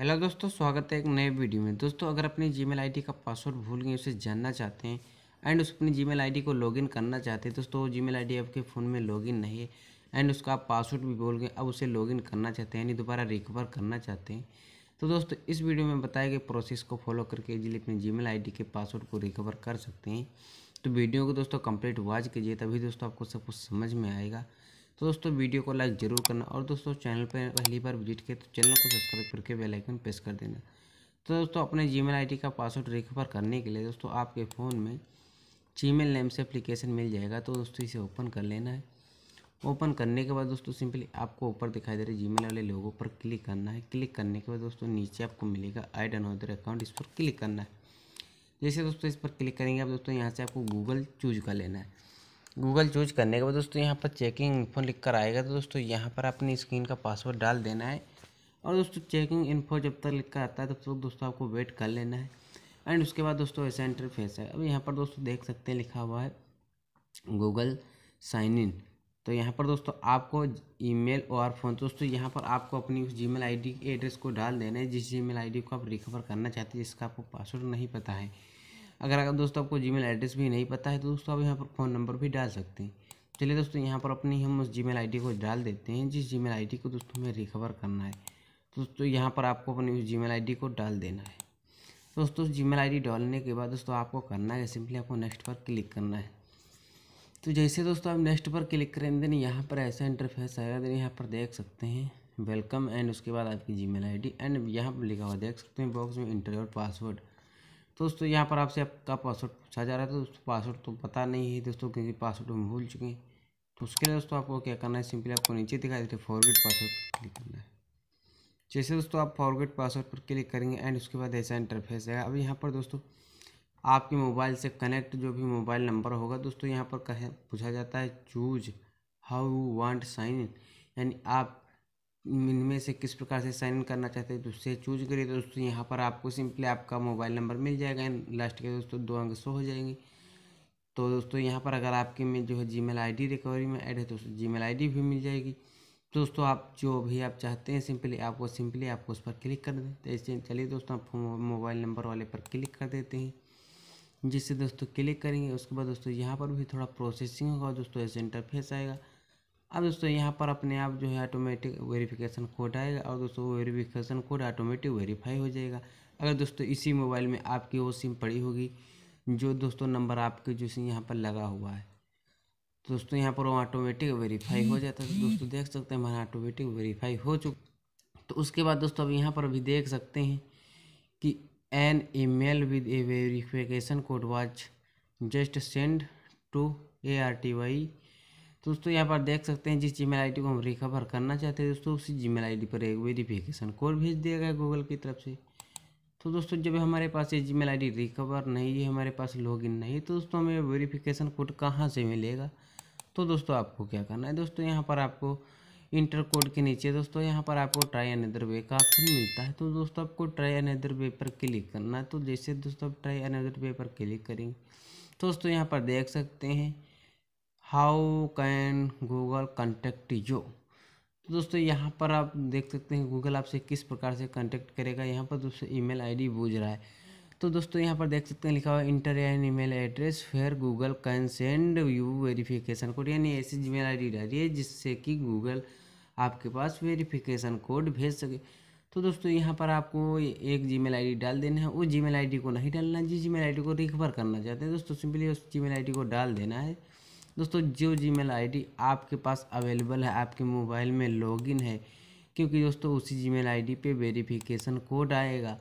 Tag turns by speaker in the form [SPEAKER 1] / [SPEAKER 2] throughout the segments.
[SPEAKER 1] hello दोस्तों स्वागत है एक नए वीडियो में दोस्तों अगर अपनी जीमेल आईडी का पासवर्ड भूल गए उसे जानना चाहते हैं एंड उस अपनी जीमेल आईडी को लॉगिन करना चाहते हैं दोस्तों वो जीमेल आईडी आपके फ़ोन में लॉगिन नहीं है एंड उसका आप पासवर्ड भी भूल गए अब उसे लॉगिन करना चाहते हैं यानी दोबारा रिकवर करना चाहते हैं तो दोस्तों इस वीडियो में बताए गए प्रोसेस को फॉलो करके इजीली अपनी जी मेल के पासवर्ड को रिकवर कर सकते हैं तो वीडियो को दोस्तों कंप्लीट वॉच कीजिए तभी दोस्तों आपको सब कुछ समझ में आएगा तो दोस्तों वीडियो को लाइक ज़रूर करना और दोस्तों चैनल पर पहली बार विजिट किए तो चैनल को सब्सक्राइब करके बेल आइकन प्रेस कर देना तो दोस्तों अपने जी मेल का पासवर्ड रिकवर करने के लिए दोस्तों आपके फ़ोन में मेल नेम से अप्लीकेशन मिल जाएगा तो दोस्तों इसे ओपन कर लेना है ओपन करने के बाद दोस्तों सिंपली आपको ऊपर दिखाई दे रहे जी वाले लोगों पर क्लिक करना है क्लिक करने के बाद दोस्तों नीचे आपको मिलेगा ऐड अनदर अकाउंट इस पर क्लिक करना है जैसे दोस्तों इस पर क्लिक करेंगे आप दोस्तों यहाँ से आपको गूगल चूज कर लेना है गूगल चूज करने के बाद दोस्तों यहाँ पर चेकिंग इन्फो लिख कर आएगा तो दोस्तों यहाँ पर अपनी स्क्रीन का पासवर्ड डाल देना है और दोस्तों चेकिंग इन्फो जब तक लिख कर आता है तब तो तक दोस्तों आपको वेट कर लेना है एंड उसके बाद दोस्तों ऐसा इंटरफेस है अब यहाँ पर दोस्तों देख सकते हैं लिखा हुआ है गूगल साइन इन तो यहाँ पर दोस्तों आपको ईमेल और फोन दोस्तों यहाँ पर आपको अपनी उस Gmail I D address को डाल देना है जिस जी मेल आई डी को आप रिकवर करना चाहते हैं जिसका आपको पासवर्ड नहीं पता है अगर अगर दोस्तों आपको जीमेल एड्रेस भी नहीं पता है तो दोस्तों आप यहाँ पर फ़ोन नंबर भी डाल सकते हैं चलिए दोस्तों यहाँ पर अपनी हम उस जी मेल को डाल देते हैं जिस जी मेल को दोस्तों हमें रिकवर करना है दोस्तों यहाँ पर आपको अपनी उस जी मेल को डाल देना है दोस्तों जी मेल आई डालने के बाद दोस्तों आपको करना है सिंपली आपको नेक्स्ट पर क्लिक करना है तो जैसे दोस्तों आप नेक्स्ट पर क्लिक करें देन यहाँ पर ऐसा इंटरफेस आएगा देन यहाँ पर देख सकते हैं वेलकम एंड उसके बाद आपकी जी मेल एंड यहाँ पर लिखा हुआ देख सकते हैं बॉक्स में इंटरव्यू पासवर्ड दोस्तों यहाँ पर आपसे आपका पासवर्ड पूछा जा रहा है तो दोस्तों पासवर्ड तो पता नहीं है दोस्तों क्योंकि पासवर्ड हम भूल चुके हैं तो उसके लिए दोस्तों आपको क्या करना है सिंपली आपको नीचे दिखाई देते फॉरगेट पासवर्ड क्लिक करना है जैसे दोस्तों आप फॉरगेट पासवर्ड पर क्लिक करेंगे एंड उसके बाद ऐसा इंटरफेस आएगा अब यहाँ पर दोस्तों आपके मोबाइल से कनेक्ट जो भी मोबाइल नंबर होगा दोस्तों यहाँ पर कह पूछा जाता है choose how you want sign in यानी आप इनमें से किस प्रकार से साइन इन करना चाहते हैं तो उससे चूज करिए तो दोस्तों यहाँ पर आपको सिंपली आपका मोबाइल नंबर मिल जाएगा लास्ट के दोस्तों दो अंक शो हो जाएंगे तो दोस्तों यहाँ पर अगर आपके में जो है जी मेल रिकवरी में ऐड है तो जी मेल भी मिल जाएगी तो दोस्तों आप जो भी आप चाहते हैं सिंपली आपको सिंपली आपको उस पर क्लिक कर दें तो ऐसे चलिए दोस्तों आप मोबाइल नंबर वाले पर क्लिक कर देते हैं जिससे दोस्तों क्लिक करेंगे उसके बाद दोस्तों यहाँ पर भी थोड़ा प्रोसेसिंग होगा दोस्तों ऐसे इंटरफेस आएगा अब दोस्तों यहाँ पर अपने आप जो है ऑटोमेटिक वेरिफिकेशन कोड आएगा और दोस्तों वो वेरीफिकेशन कोड ऑटोमेटिक वेरीफाई हो जाएगा अगर दोस्तों इसी मोबाइल में आपकी वो सिम पड़ी होगी जो दोस्तों नंबर आपके जो सिम यहाँ पर लगा हुआ है तो दोस्तों यहाँ पर वो ऑटोमेटिक वेरीफाई हो जाता है तो दोस्तों देख सकते हैं हमारा ऑटोमेटिक वेरीफाई हो चुका तो उसके बाद दोस्तों अब यहाँ पर भी देख सकते हैं कि an email with a verification code was just sent to A R T Y दोस्तों यहाँ पर देख सकते हैं जिस जी मेल को हम रिकवर करना चाहते हैं दोस्तों उसी जी मेल पर एक वेरीफिकेशन कोड भेज दिया गया गूगल की तरफ से तो दोस्तों जब हमारे पास ये जी मेल रिकवर नहीं है हमारे पास लॉगिन नहीं तो दोस्तों हमें वेरीफिकेशन कोड कहाँ से मिलेगा तो दोस्तों आपको क्या करना है दोस्तों यहाँ पर आपको इंटर कोड के नीचे दोस्तों यहाँ पर आपको ट्राई एदर वे का ऑप्शन मिलता है तो दोस्तों आपको ट्राई एदर वे पर क्लिक करना है तो जैसे दोस्तों आप ट्राई एन वे पर क्लिक करेंगे दोस्तों यहाँ पर देख सकते हैं how can Google contact you तो दोस्तों यहाँ पर आप देख सकते हैं गूगल आपसे किस प्रकार से कांटेक्ट करेगा यहाँ पर दोस्तों ईमेल आईडी बूझ रहा है तो दोस्तों यहाँ पर देख सकते हैं लिखा हुआ enter an email address where Google can send you verification code यानी ऐसी जी मेल आई डाली है जिससे कि गूगल आपके पास वेरिफिकेशन कोड भेज सके तो दोस्तों यहाँ पर आपको एक जी मेल आई डाल देना है उस जी मेल आई को नहीं डालना जिस जी मेल आई को रिकवर करना चाहते हैं दोस्तों सिंपली उस जी मेल आई को डाल देना है दोस्तों जो जी मेल आपके पास अवेलेबल है आपके मोबाइल में लॉगिन है क्योंकि दोस्तों उसी जी मेल पे वेरिफिकेशन कोड आएगा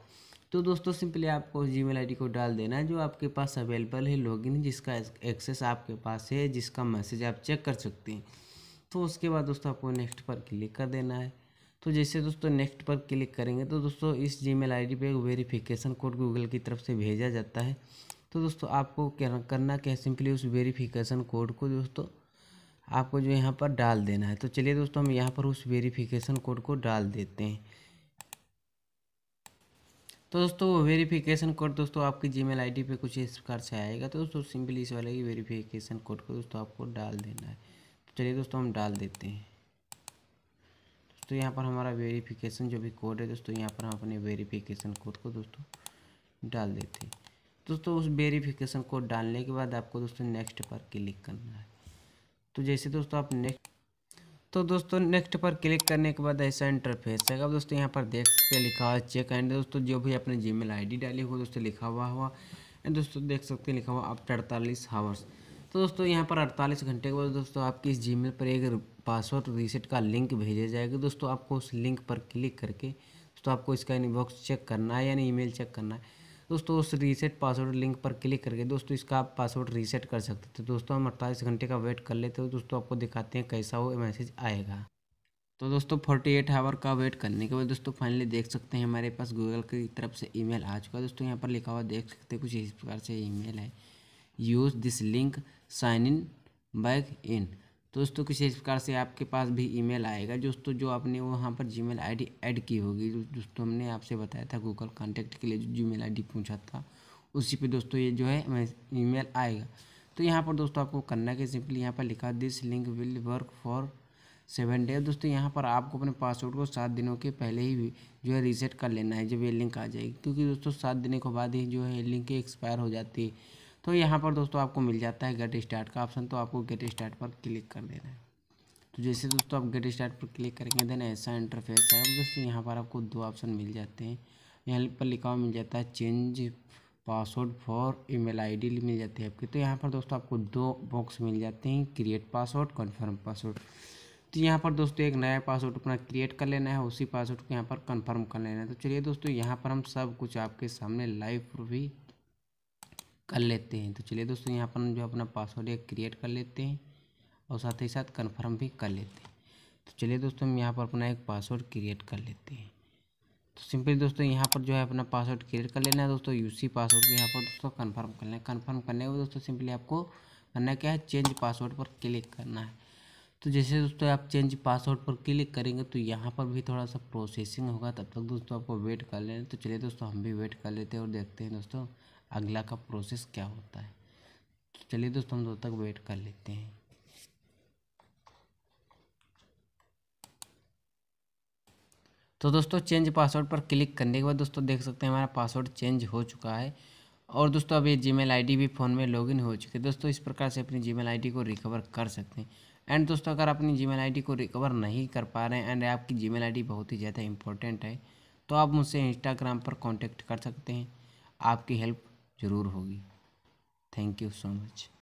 [SPEAKER 1] तो दोस्तों सिंपली आपको जी मेल को डाल देना है जो आपके पास अवेलेबल है लॉगिन जिसका एक्सेस आपके पास है जिसका मैसेज आप चेक कर सकते हैं तो उसके बाद दोस्तों आपको नेक्स्ट पर क्लिक कर देना है तो जैसे दोस्तों नेक्स्ट पर क्लिक करेंगे तो दोस्तों इस जी मेल पर वेरीफिकेशन कोड गूगल की तरफ से भेजा जाता है तो दोस्तों आपको क्या करना क्या है सिंपली उस वेरीफिकेशन कोड को दोस्तों आपको जो यहाँ पर डाल देना है तो चलिए दोस्तों हम यहाँ पर उस वेरीफिकेशन कोड को डाल देते हैं तो दोस्तों वो वेरीफिकेशन कोड दोस्तों आपकी जी मेल पे कुछ इस प्रकार से आएगा तो दोस्तों सिंपली इस वाले की वेरीफिकेशन कोड को दोस्तों आपको डाल देना है तो चलिए दोस्तों हम डाल देते हैं दोस्तों यहाँ पर हमारा वेरीफिकेशन जो भी कोड है दोस्तों यहाँ पर हम अपने वेरीफिकेशन कोड को दोस्तों डाल देते हैं दोस्तों उस वेरीफिकेशन कोड डालने के बाद आपको दोस्तों नेक्स्ट पर क्लिक करना है तो जैसे दोस्तों आप नेक्स्ट तो दोस्तों नेक्स्ट पर क्लिक करने के बाद ऐसा इंटरफेस है अब दोस्तों यहाँ पर देख सकते हैं लिखा हुआ चेक एंड दोस्तों जो भी अपने जी मेल डाली हो दोस्तों लिखा हुआ हुआ एंड दोस्तों देख सकते हैं लिखा हुआ आफ्टर अड़तालीस हावर्स तो दोस्तों यहाँ पर अड़तालीस घंटे के बाद दोस्तों आपकी इस जी पर एक पासवर्ड रीसेट का लिंक भेजा जाएगा दोस्तों आपको उस लिंक पर क्लिक करके दोस्तों आपको इसका इनबॉक्स चेक करना है यानी ईमेल चेक करना है दोस्तों उस रीसेट पासवर्ड लिंक पर क्लिक करके दोस्तों इसका आप पासवर्ड रीसेट कर सकते थे तो दोस्तों हम अड़तालीस घंटे का वेट कर लेते हो दोस्तों आपको दिखाते हैं कैसा वो मैसेज आएगा तो दोस्तों फोर्टी एट आवर का वेट करने के बाद दोस्तों फाइनली देख सकते हैं हमारे पास गूगल की तरफ से ईमेल आ चुका है दोस्तों यहाँ पर लिखा हुआ देख सकते हैं कुछ इस प्रकार से ईमेल है use this link sign in back in तो दोस्तों किसी इस प्रकार से आपके पास भी ईमेल आएगा दोस्तों जो आपने वो वहाँ पर जीमेल आईडी ऐड की होगी दोस्तों हमने आपसे बताया था गूगल कॉन्टैक्ट के लिए जो जीमेल आईडी पूछा था उसी पे दोस्तों ये जो है ईमेल आएगा तो यहाँ पर दोस्तों आपको करना कि सिंपली यहाँ पर लिखा this link will work for seven day दोस्तों यहाँ पर आपको अपने पासवर्ड को सात दिनों के पहले ही जो है रीसेट कर लेना है जब ये लिंक आ जाएगी क्योंकि दोस्तों सात दिनों के बाद ही जो है लिंक एक्सपायर हो जाती है तो यहाँ पर दोस्तों आपको मिल जाता है गेट स्टार्ट का ऑप्शन तो आपको गेट स्टार्ट पर क्लिक कर देना है तो जैसे दोस्तों आप गेट स्टार्ट पर क्लिक करेंगे देन ऐसा इंटरफेस है दोस्तों यहाँ पर आपको दो ऑप्शन मिल जाते हैं यहाँ पर लिखा हुआ मिल जाता है change password for email ID मिल जाती है आपकी तो यहाँ पर दोस्तों आपको दो बॉक्स मिल जाते हैं क्रिएट पासवर्ड कन्फर्म पासवर्ड तो यहाँ पर दोस्तों एक नया पासवर्ड अपना क्रिएट कर लेना है उसी पासवर्ड को यहाँ पर कन्फर्म कर लेना है तो चलिए दोस्तों यहाँ पर हम सब कुछ आपके सामने लाइव प्रूफ ही कर लेते हैं तो चलिए दोस्तों यहाँ पर जो अपना पासवर्ड है क्रिएट कर लेते हैं और साथ ही साथ कन्फर्म भी कर लेते हैं तो चलिए दोस्तों हम यहाँ पर अपना एक पासवर्ड क्रिएट कर लेते हैं तो सिंपली दोस्तों यहाँ पर जो है अपना पासवर्ड क्रिएट कर लेना है दोस्तों यूसी पासवर्ड को यहाँ पर दोस्तों कन्फर्म कर है कन्फर्म करने के दोस्तों सिंपली आपको करना क्या है चेंज पासवर्ड पर क्लिक करना है तो जैसे दोस्तों आप चेंज पासवर्ड पर क्लिक करेंगे तो यहाँ पर भी थोड़ा सा प्रोसेसिंग होगा तब तक दोस्तों आपको वेट कर लेना तो चलिए दोस्तों हम भी वेट कर लेते हैं और देखते हैं दोस्तों अगला का प्रोसेस क्या होता है तो चलिए दोस्तों हम दो तक वेट कर लेते हैं तो दोस्तों चेंज पासवर्ड पर क्लिक करने के बाद दोस्तों देख सकते हैं हमारा पासवर्ड चेंज हो चुका है और दोस्तों अब ये जीमेल आईडी भी फ़ोन में लॉगिन हो चुकी है दोस्तों इस प्रकार से अपनी जीमेल आईडी को रिकवर कर सकते हैं एंड दोस्तों अगर अपनी जीमेल आईडी को रिकवर नहीं कर पा रहे हैं एंड आपकी जी मेल बहुत ही ज़्यादा इंपॉर्टेंट है तो आप मुझसे इंस्टाग्राम पर कॉन्टेक्ट कर सकते हैं आपकी हेल्प ज़रूर होगी थैंक यू सो मच